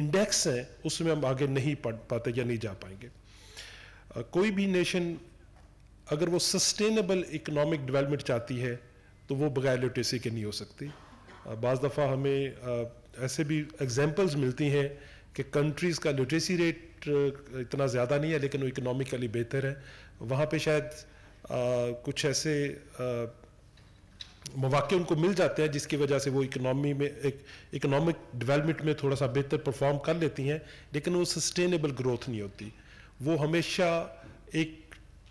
index है उसमें हम आगे नहीं पढ़ पाते या नहीं जा पाएंगे कोई भी नेशन अगर वो सस्टेनेबल इकोनॉमिक डेवलपमेंट चाहती है तो वो बगैर लिटरेसी के नहीं हो सकती बज़ दफ़ा हमें ऐसे भी एग्जाम्पल्स मिलती हैं कि कंट्रीज़ का लिटरेसी रेट इतना ज़्यादा नहीं है लेकिन वो इकोनॉमिकली बेहतर है वहाँ पे शायद कुछ ऐसे मौाक़े उनको मिल जाते हैं जिसकी वजह से वो इकनॉमी में एक इकनॉमिक डेवलपमेंट में थोड़ा सा बेहतर परफॉर्म कर लेती हैं लेकिन वो सस्टेनेबल ग्रोथ नहीं होती वो हमेशा एक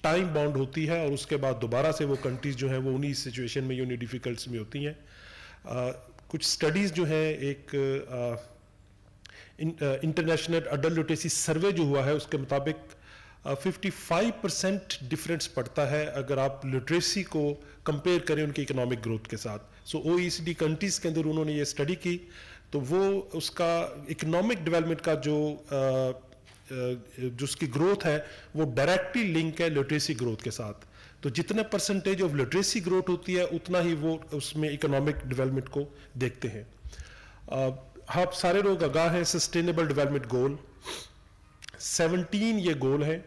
टाइम बाउंड होती है और उसके बाद दोबारा से वो कंट्रीज़ जो हैं वो उन्हीं सिचुएशन में उन्हीं डिफ़िकल्ट में होती हैं कुछ स्टडीज़ जो हैं एक इंटरनेशनल अडल लिटरेसी सर्वे जो हुआ है उसके मुताबिक 55 परसेंट डिफरेंस पड़ता है अगर आप लिटरेसी को कंपेयर करें उनकी इकोनॉमिक ग्रोथ के साथ सो ओ कंट्रीज़ के अंदर उन्होंने ये स्टडी की तो वो उसका इकोनॉमिक डेवलपमेंट का जो जो उसकी ग्रोथ है वो डायरेक्टली लिंक है लिटरेसी ग्रोथ के साथ तो जितने परसेंटेज ऑफ लिटरेसी ग्रोथ होती है उतना ही वो उसमें इकोनॉमिक डेवलपमेंट को देखते हैं आप सारे लोग आगाह हैं सस्टेनेबल डेवलपमेंट गोल 17 ये गोल है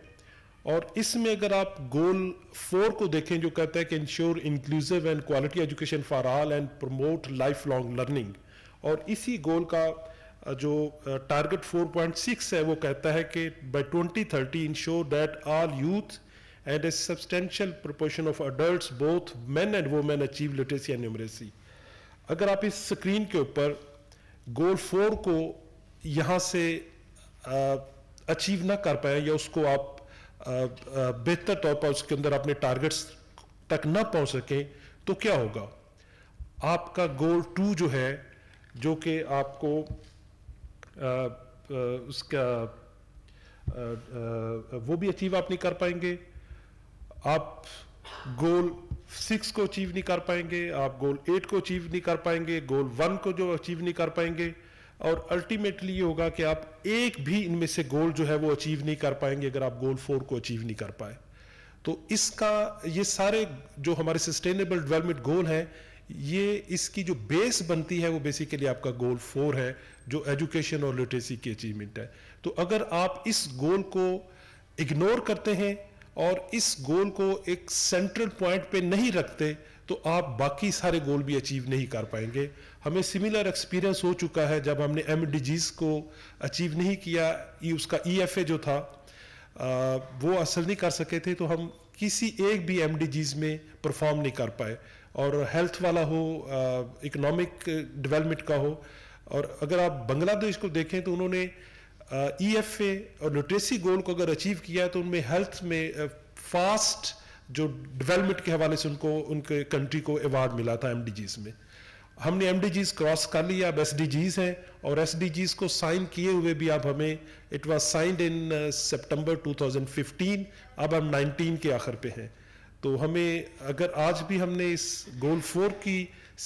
और इसमें अगर आप गोल फोर को देखें जो कहता है कि ensure inclusive and quality education for all and promote life long learning और इसी गोल का जो टारगेट 4.6 है वो कहता है कि by 2030 ensure that all youth and a substantial proportion of adult both man and women achieve literacy and numeracy अगर आप इस स्क्रीन के ऊपर गोल फोर को यहाँ से अचीव ना कर पाए या उसको आप बेहतर तौर पर उसके अंदर अपने टारगेट्स तक ना पहुंच सकें तो क्या होगा आपका गोल टू जो है जो कि आपको आ, आ, उसका आ, वो भी अचीव आप नहीं कर पाएंगे आप गोल सिक्स को अचीव नहीं कर पाएंगे आप गोल एट को अचीव नहीं कर पाएंगे गोल वन को जो अचीव नहीं कर पाएंगे और अल्टीमेटली ये होगा कि आप एक भी इनमें से गोल जो है वो अचीव नहीं कर पाएंगे अगर आप गोल फोर को अचीव नहीं कर पाए तो इसका ये सारे जो हमारे सस्टेनेबल डेवलपमेंट गोल हैं ये इसकी जो बेस बनती है वो बेसिकली आपका गोल फोर है जो एजुकेशन और लिटरेसी की अचीवमेंट है तो अगर आप इस गोल को इग्नोर करते हैं और इस गोल को एक सेंट्रल पॉइंट पे नहीं रखते तो आप बाकी सारे गोल भी अचीव नहीं कर पाएंगे हमें सिमिलर एक्सपीरियंस हो चुका है जब हमने एम को अचीव नहीं किया उसका ई e जो था वो असर नहीं कर सके थे तो हम किसी एक भी एम में परफॉर्म नहीं कर पाए और हेल्थ वाला हो इकोनॉमिक डेवलपमेंट का हो और अगर आप बांग्लादेश को देखें तो उन्होंने ई एफ ए और लिट्रेसी गोल को अगर अचीव किया है तो उनमें हेल्थ में फास्ट uh, जो डेवलपमेंट के हवाले से उनको उनके कंट्री को अवार्ड मिला था एम में हमने एम क्रॉस कर लिया अब एस हैं और एस को साइन किए हुए भी अब हमें it was signed in September two अब हम नाइनटीन के आखिर पे हैं तो हमें अगर आज भी हमने इस गोल फोर की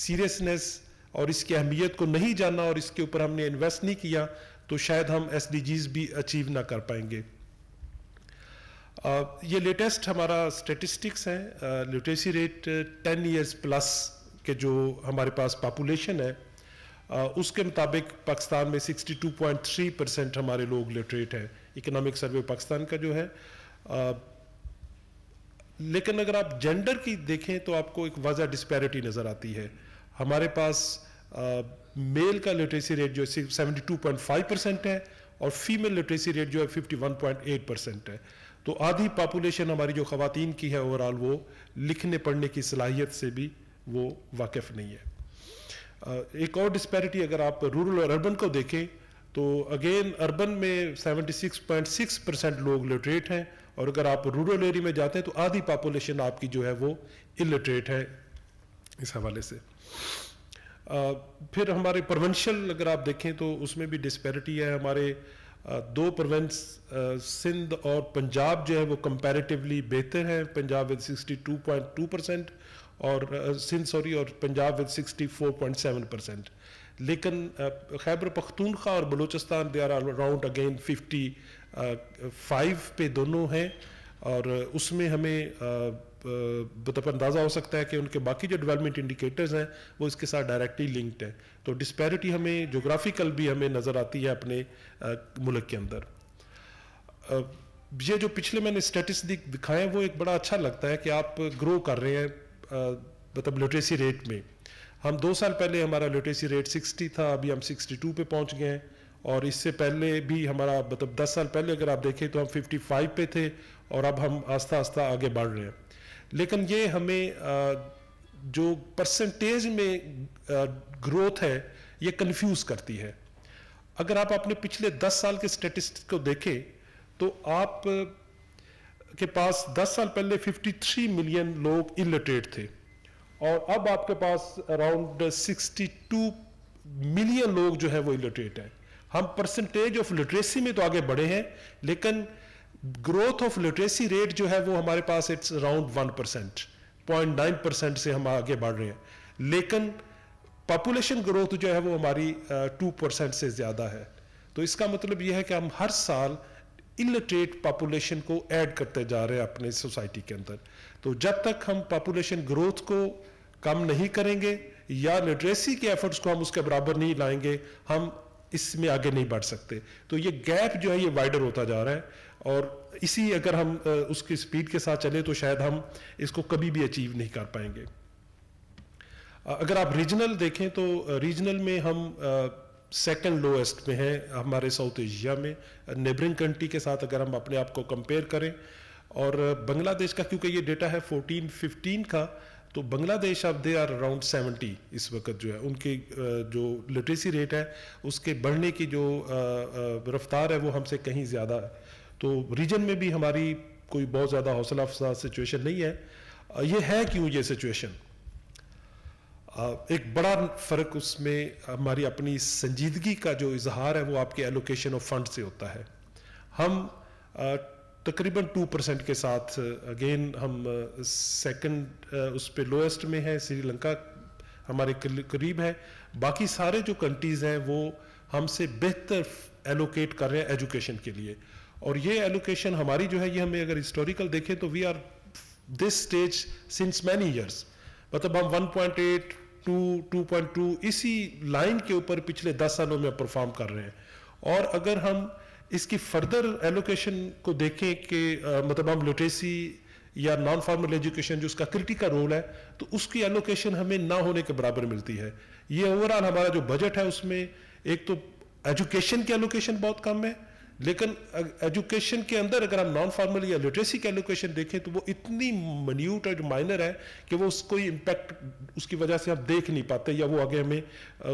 सीरियसनेस और इसकी अहमियत को नहीं जाना और इसके ऊपर हमने इन्वेस्ट नहीं किया तो शायद हम एस भी अचीव ना कर पाएंगे Uh, ये लेटेस्ट हमारा स्टेटिस्टिक्स है literacy rate ten years plus के जो हमारे पास पॉपुलेशन है uh, उसके मुताबिक पाकिस्तान में 62.3 परसेंट हमारे लोग लिटरेट हैं इकोनॉमिक सर्वे पाकिस्तान का जो है uh, लेकिन अगर आप जेंडर की देखें तो आपको एक वजह डिस्पैरिटी नज़र आती है हमारे पास मेल का लिटरेसी रेट जो है 72.5 परसेंट है और फीमेल लिटरेसी रेट जो है 51.8 परसेंट है तो आधी पॉपुलेशन हमारी जो खातन की है ओवरऑल वो लिखने पढ़ने की सलाहियत से भी वो वाकिफ़ नहीं है एक और डिस्पैरिटी अगर आप रूरल और अर्बन को देखें तो अगेन अर्बन में 76.6 परसेंट लोग लिटरेट हैं और अगर आप रूरल एरिया में जाते हैं तो आधी पॉपुलेशन आपकी जो है वो इलिटरेट है इस हवाले से आ, फिर हमारे प्रोवेंशल अगर आप देखें तो उसमें भी डिस्पैरिटी है हमारे दो प्रोवेंस सिंध और पंजाब जो है वो कंपैरेटिवली बेहतर हैं पंजाब विद 62.2 परसेंट और सिंध सॉरी और पंजाब विद 64.7 परसेंट लेकिन खैबर पख्तूनख्वा और Balochistan they are around again 55 पे दोनों हैं और उसमें हमें मतलब अंदाज़ा हो सकता है कि उनके बाकी जो डेवलपमेंट इंडिकेटर्स हैं वो इसके साथ डायरेक्टली लिंक्ड हैं तो डिस्पैरिटी हमें जोग्राफिकल भी हमें नज़र आती है अपने मुल्क के अंदर ये जो पिछले मैंने स्टेटिस्टिक दिखाए वो एक बड़ा अच्छा लगता है कि आप ग्रो कर रहे हैं मतलब लिटरेसी रेट में हम दो साल पहले हमारा लिटरेसी रेट 60 था अभी हम 62 पे पहुंच गए हैं और इससे पहले भी हमारा मतलब 10 साल पहले अगर आप देखें तो हम 55 पे थे और अब हम आस्ता आस्ता आगे बढ़ रहे हैं लेकिन ये हमें जो परसेंटेज में ग्रोथ है ये कंफ्यूज करती है अगर आप अपने पिछले 10 साल के स्टेटिस्टिक्स को देखें तो आप के पास 10 साल पहले 53 मिलियन लोग इलिटरेट थे और अब आपके पास अराउंड 62 मिलियन लोग जो है वो इलिटरेट हैं हम परसेंटेज ऑफ लिटरेसी में तो आगे बढ़े हैं लेकिन ग्रोथ ऑफ लिटरेसी रेट जो है वो हमारे पास it's around one percent point nine percent से हम आगे बढ़ रहे हैं लेकिन पॉपुलेशन ग्रोथ जो है वो हमारी टू परसेंट से ज़्यादा है तो इसका मतलब यह है कि हम हर साल इलिटरेट पॉपुलेशन को ऐड करते जा रहे हैं अपने सोसाइटी के अंदर तो जब तक हम पॉपुलेशन ग्रोथ को कम नहीं करेंगे या लिटरेसी के एफर्ट्स को हम उसके बराबर नहीं लाएंगे हम इसमें आगे नहीं बढ़ सकते तो ये गैप जो है ये वाइडर होता जा रहा है और इसी अगर हम उसकी स्पीड के साथ चले तो शायद हम इसको कभी भी अचीव नहीं कर पाएंगे अगर आप रीजनल देखें तो रीजनल में हम सेकंड लोएस्ट में हैं हमारे साउथ एशिया में नेबरिंग कंट्री के साथ अगर हम अपने आप को कंपेयर करें और बांग्लादेश का क्योंकि ये डेटा है 14 15 का तो बांग्लादेश अब दे आर अराउंड 70 इस वक्त जो है उनकी जो लिटरेसी रेट है उसके बढ़ने की जो रफ्तार है वो हमसे कहीं ज़्यादा है तो रीजन में भी हमारी कोई बहुत ज़्यादा हौसला अफजा सिचुएशन नहीं है ये है क्यों ये सिचुएशन एक बड़ा फ़र्क उसमें हमारी अपनी संजीदगी का जो इजहार है वो आपके एलोकेशन ऑफ फंड से होता है हम तकरीबन टू परसेंट के साथ अगेन हम सेकंड उस पर लोएस्ट में है श्रीलंका हमारे करीब है बाकी सारे जो कंट्रीज़ हैं वो हमसे बेहतर एलोकेट कर रहे हैं एजुकेशन के लिए और ये एलोकेशन हमारी जो है ये हमें अगर हिस्टोरिकल देखें तो we are this stage since many years मतलब हम 1.8 टू 2.2 इसी लाइन के ऊपर पिछले 10 सालों में परफॉर्म कर रहे हैं और अगर हम इसकी फर्दर एलोकेशन को देखें कि मतलब हम लिटरेसी या नॉन फॉर्मल एजुकेशन जो उसका क्रिटिकल रोल है तो उसकी एलोकेशन हमें ना होने के बराबर मिलती है ये ओवरऑल हमारा जो बजट है उसमें एक तो एजुकेशन की एलोकेशन बहुत कम है लेकिन एजुकेशन के अंदर अगर हम नॉन फॉर्मल या लिटरेसी की एलोकेशन देखें तो वो इतनी मन्यूट और माइनर है कि वो उसको इम्पैक्ट उसकी वजह से हम देख नहीं पाते या वो आगे हमें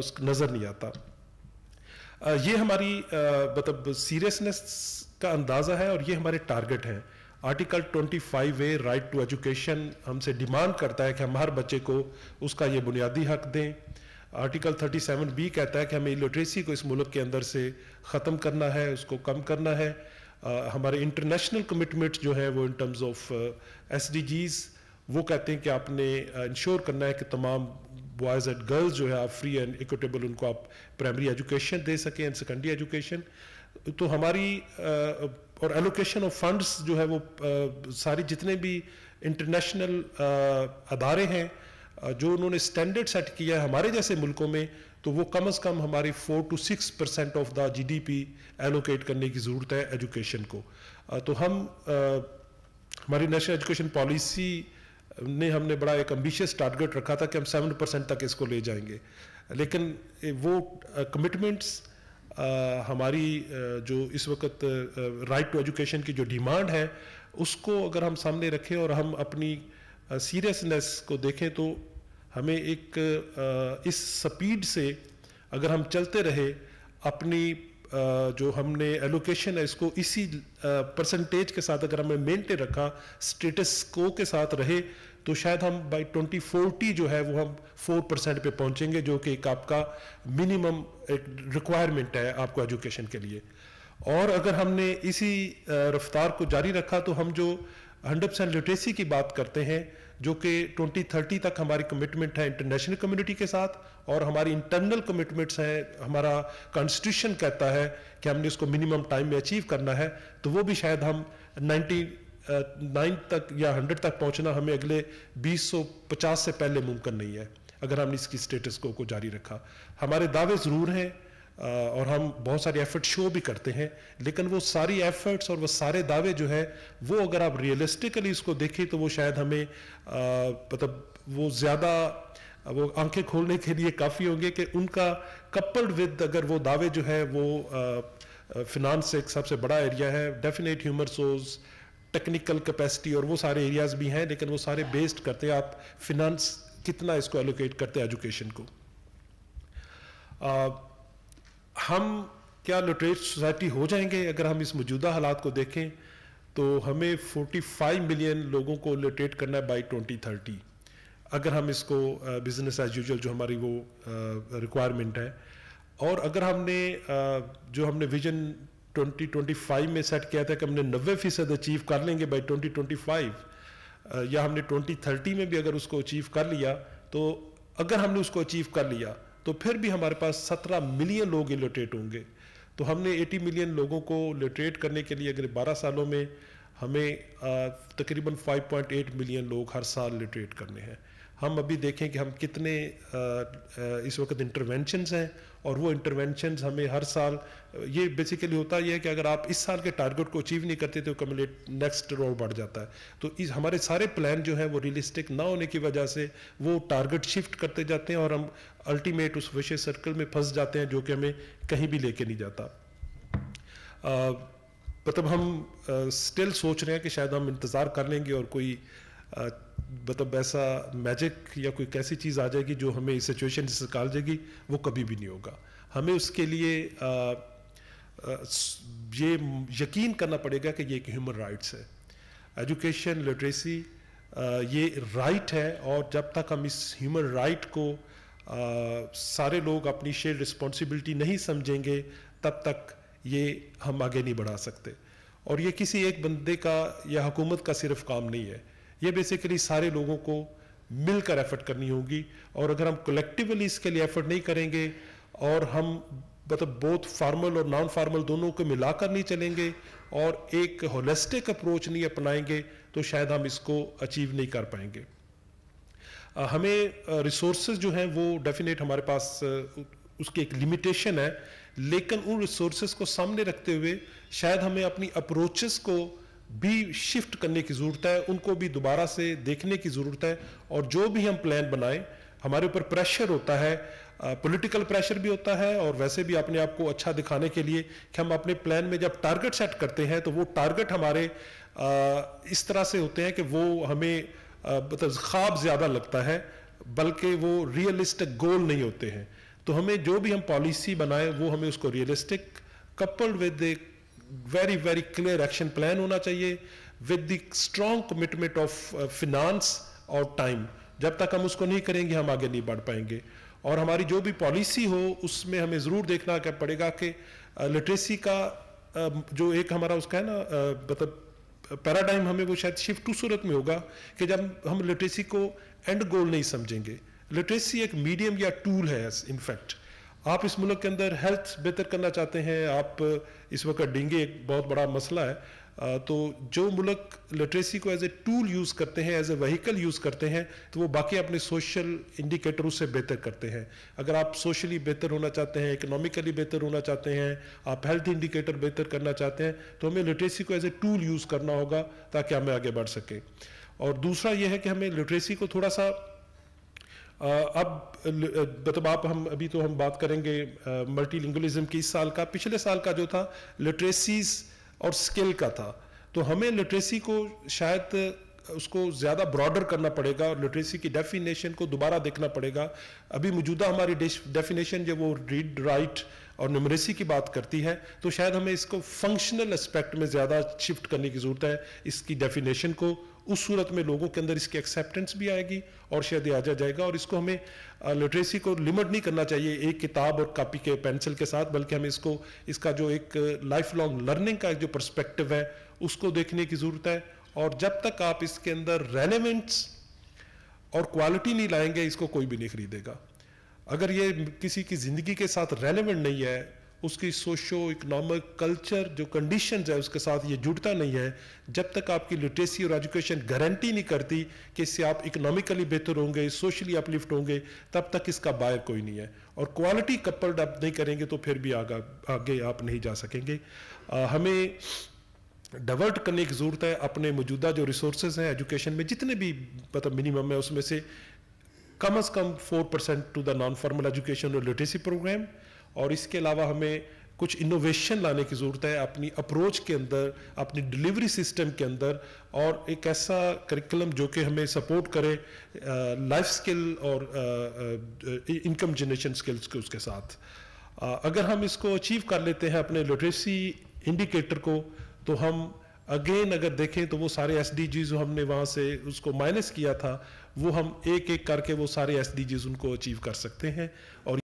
उस नज़र नहीं आता ये हमारी मतलब सीरियसनेस का अंदाज़ा है और ये हमारे टारगेट हैं article 25 A right to education हमसे डिमांड करता है कि हम हर बच्चे को उसका ये बुनियादी हक दें आर्टिकल 37 बी कहता है कि हमें लिटरेसी को इस मुल्क के अंदर से ख़त्म करना है उसको कम करना है आ, हमारे इंटरनेशनल कमिटमेंट जो है वो in terms of S D Gs वो कहते हैं कि आपने इंश्योर करना है कि तमाम बॉयज़ एंड गर्ल्स जो है आप फ्री एंड इक्विटेबल उनको आप प्राइमरी एजुकेशन दे सकें एंड सेकेंडरी एजुकेशन तो हमारी आ, और एलोकेशन ऑफ फंड्स जो है वो आ, सारी जितने भी इंटरनेशनल अदारे हैं जो उन्होंने स्टैंडर्ड सेट किया है हमारे जैसे मुल्कों में तो वो कम अज़ कम हमारी four to six percent of the GDP allocate करने की ज़रूरत है एजुकेशन को तो हम हमारी नेशनल एजुकेशन पॉलिसी ने हमने बड़ा एक अम्बिशियस टारगेट रखा था कि हम सेवन परसेंट तक इसको ले जाएंगे लेकिन वो कमिटमेंट्स हमारी जो इस वक्त राइट टू एजुकेशन की जो डिमांड है उसको अगर हम सामने रखें और हम अपनी सीरियसनेस को देखें तो हमें एक इस स्पीड से अगर हम चलते रहे अपनी जो हमने एलोकेशन है इसको इसी परसेंटेज के साथ अगर हमें मेंटेन रखा स्टेटस को के साथ रहे तो शायद हम बाय 2040 जो है वो हम 4 परसेंट पे पहुंचेंगे जो कि एक आपका मिनिमम एक रिक्वायरमेंट है आपको एजुकेशन के लिए और अगर हमने इसी रफ्तार को जारी रखा तो हम जो हंड्रेड परसेंट लिटरेसी की बात करते हैं जो कि 2030 तक हमारी कमिटमेंट है इंटरनेशनल कम्युनिटी के साथ और हमारी इंटरनल कमिटमेंट्स हैं हमारा कॉन्स्टिट्यूशन कहता है कि हमने इसको मिनिमम टाइम में अचीव करना है तो वो भी शायद हम नाइन्टी नाइन तक या हंड्रेड तक पहुंचना हमें अगले 2050 से पहले मुमकिन नहीं है अगर हमने इसकी स्टेटस को, को जारी रखा हमारे दावे ज़रूर हैं और हम बहुत सारी एफर्ट शो भी करते हैं लेकिन वो सारी एफर्ट्स और वो सारे दावे जो है वो अगर आप रियलिस्टिकली इसको देखें तो वो शायद हमें मतलब वो ज़्यादा वो आंखें खोलने के लिए काफ़ी होंगे कि उनका कपल्ड विद अगर वो दावे जो है वो फिनांस एक सबसे बड़ा एरिया है definite human source technical capacity और वो सारे एरियाज भी हैं लेकिन वो सारे बेस्ड करते हैं आप फिनांस कितना इसको एलोकेट करते हैं एजुकेशन को हम क्या लिटरेट सोसाइटी हो जाएंगे अगर हम इस मौजूदा हालात को देखें तो हमें 45 मिलियन लोगों को लिटरेट करना है बाई 2030 अगर हम इसको बिजनेस एज यूजल जो हमारी वो रिक्वायरमेंट है और अगर हमने जो हमने विजन 2025 में सेट किया था कि हमने 90 फीसद अचीव कर लेंगे बाई 2025 या हमने 2030 में भी अगर उसको अचीव कर लिया तो अगर हमने उसको अचीव कर लिया तो फिर भी हमारे पास सत्रह मिलियन लोग इलिटरेट होंगे तो हमने 80 मिलियन लोगों को लिटरेट करने के लिए अगले 12 सालों में हमें तकरीबन 5.8 मिलियन लोग हर साल लिटरेट करने हैं हम अभी देखें कि हम कितने इस वक्त इंटरवेंशनस हैं और वो इंटरवेंशनस हमें हर साल ये बेसिकली होता ये है कि अगर आप इस साल के टारगेट को अचीव नहीं करते तो कमलेट नेक्स्ट रोड बढ़ जाता है तो इस हमारे सारे प्लान जो हैं वो रियलिस्टिक ना होने की वजह से वो टारगेट शिफ्ट करते जाते हैं और हम अल्टीमेट उस विषय सर्कल में फंस जाते हैं जो कि हमें कहीं भी लेके नहीं जाता मतलब हम स्टिल सोच रहे हैं कि शायद हम इंतज़ार कर लेंगे और कोई मतलब ऐसा मैजिक या कोई कैसी चीज़ आ जाएगी जो हमें इस सिचुएशन से निकाल जाएगी वो कभी भी नहीं होगा हमें उसके लिए आ, आ, ये यकीन करना पड़ेगा कि ये एक ह्यूमन राइट्स है एजुकेशन लिटरेसी ये राइट है और जब तक हम इस ह्यूमन राइट को आ, सारे लोग अपनी शेयर रिस्पॉन्सिबिलिटी नहीं समझेंगे तब तक ये हम आगे नहीं बढ़ा सकते और ये किसी एक बंदे का या हुकूमत का सिर्फ काम नहीं है ये बेसिकली सारे लोगों को मिलकर एफर्ट करनी होगी और अगर हम कलेक्टिवली इसके लिए एफर्ट नहीं करेंगे और हम मतलब बोथ फार्मल और नॉन फार्मल दोनों को मिलाकर नहीं चलेंगे और एक होलिस्टिक अप्रोच नहीं अपनाएंगे तो शायद हम इसको अचीव नहीं कर पाएंगे हमें रिसोर्सेज जो हैं वो डेफिनेट हमारे पास उसकी एक लिमिटेशन है लेकिन उन रिसोर्सेज को सामने रखते हुए शायद हमें अपनी अप्रोचेस को भी शिफ्ट करने की ज़रूरत है उनको भी दोबारा से देखने की ज़रूरत है और जो भी हम प्लान बनाएं हमारे ऊपर प्रेशर होता है पॉलिटिकल प्रेशर भी होता है और वैसे भी अपने आप को अच्छा दिखाने के लिए कि हम अपने प्लान में जब टारगेट सेट करते हैं तो वो टारगेट हमारे आ, इस तरह से होते हैं कि वो हमें मतलब ख्वाब ज़्यादा लगता है बल्कि वो रियलिस्टिक गोल नहीं होते हैं तो हमें जो भी हम पॉलिसी बनाएं वो हमें उसको realistic coupled with very very clear action plan होना चाहिए with the strong commitment of finance और टाइम जब तक हम उसको नहीं करेंगे हम आगे नहीं बढ़ पाएंगे और हमारी जो भी पॉलिसी हो उसमें हमें ज़रूर देखना क्या पड़ेगा कि लिटरेसी uh, का uh, जो एक हमारा उसका है ना uh, मतलब पैराडाइम हमें वो शायद शिफ्ट सूरत में होगा कि जब हम लिटरेसी को एंड गोल नहीं समझेंगे लिटरेसी एक मीडियम या टूल है इनफैक्ट आप इस मुल्क के अंदर हेल्थ बेहतर करना चाहते हैं आप इस वक्त डेंगे एक बहुत बड़ा मसला है तो जो मुल्क लिटरेसी को एज ए टूल यूज़ करते हैं एज ए वहीकल यूज़ करते हैं तो वो बाकी अपने सोशल इंडिकेटर उससे बेहतर करते हैं अगर आप सोशली बेहतर होना चाहते हैं इकोनॉमिकली बेहतर होना चाहते हैं आप हेल्थ इंडिकेटर बेहतर करना चाहते हैं तो हमें लिटरेसी को एज ए टूल यूज़ करना होगा ताकि हमें आगे बढ़ सकें और दूसरा यह है कि हमें लिटरेसी को थोड़ा सा अब मतलब आप हम अभी तो हम बात करेंगे मल्टी लिंगुलिज्म की इस साल का पिछले साल का जो था लिटरेसीज और स्किल का था तो हमें लिटरेसी को शायद उसको ज़्यादा ब्रॉडर करना पड़ेगा और लिटरेसी की डेफिनेशन को दोबारा देखना पड़ेगा अभी मौजूदा हमारी डेफिनेशन जो वो रीड राइट और न्यूमरेसी की बात करती है तो शायद हमें इसको फंक्शनल एस्पेक्ट में ज़्यादा शिफ्ट करने की ज़रूरत है इसकी डेफिनेशन को उस सूरत में लोगों के अंदर इसकी एक्सेप्टेंस भी आएगी और शायद आ जा जाएगा और इसको हमें लिटरेसी को लिमिट नहीं करना चाहिए एक किताब और कापी के पेंसिल के साथ बल्कि हमें इसको इसका जो एक लाइफ लॉन्ग लर्निंग का जो परस्पेक्टिव है उसको देखने की ज़रूरत है और जब तक आप इसके अंदर रेलिवेंट्स और क्वालिटी नहीं लाएंगे इसको कोई भी नहीं खरीदेगा अगर ये किसी की ज़िंदगी के साथ रेलिवेंट नहीं है उसकी सोशो इकोनॉमिक कल्चर जो कंडीशन है उसके साथ ये जुड़ता नहीं है जब तक आपकी लिटरेसी और एजुकेशन गारंटी नहीं करती कि इससे आप इकोनॉमिकली बेहतर होंगे सोशली अपलिफ्ट होंगे तब तक इसका बायर कोई नहीं है और क्वालिटी कपल्ड अप नहीं करेंगे तो फिर भी आगा, आगे आप नहीं जा सकेंगे आ, हमें डाइवर्ट करने की ज़रूरत है अपने मौजूदा जो रिसोर्सेज हैं एजुकेशन में जितने भी मतलब मिनिमम है उसमें से कम अज़ कम four percent to the non formal education और लिटरेसी प्रोग्राम और इसके अलावा हमें कुछ इनोवेशन लाने की ज़रूरत है अपनी अप्रोच के अंदर अपनी डिलीवरी सिस्टम के अंदर और एक ऐसा करिकुलम जो कि हमें सपोर्ट करे लाइफ स्किल और इनकम जनरेशन स्किल्स के उसके साथ आ, अगर हम इसको अचीव कर लेते हैं अपने लिटरेसी इंडिकेटर को तो हम अगेन अगर देखें तो वो सारे एस जो हमने वहाँ से उसको माइनस किया था वो हम एक एक करके वो सारे एस उनको अचीव कर सकते हैं और